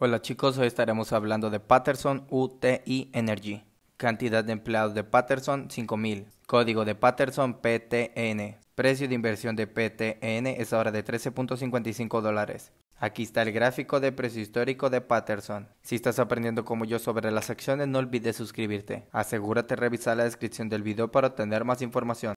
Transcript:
Hola chicos, hoy estaremos hablando de Patterson UTI Energy. Cantidad de empleados de Patterson 5000. Código de Patterson PTN. Precio de inversión de PTN es ahora de 13.55 dólares. Aquí está el gráfico de precio histórico de Patterson. Si estás aprendiendo como yo sobre las acciones, no olvides suscribirte. Asegúrate de revisar la descripción del video para obtener más información.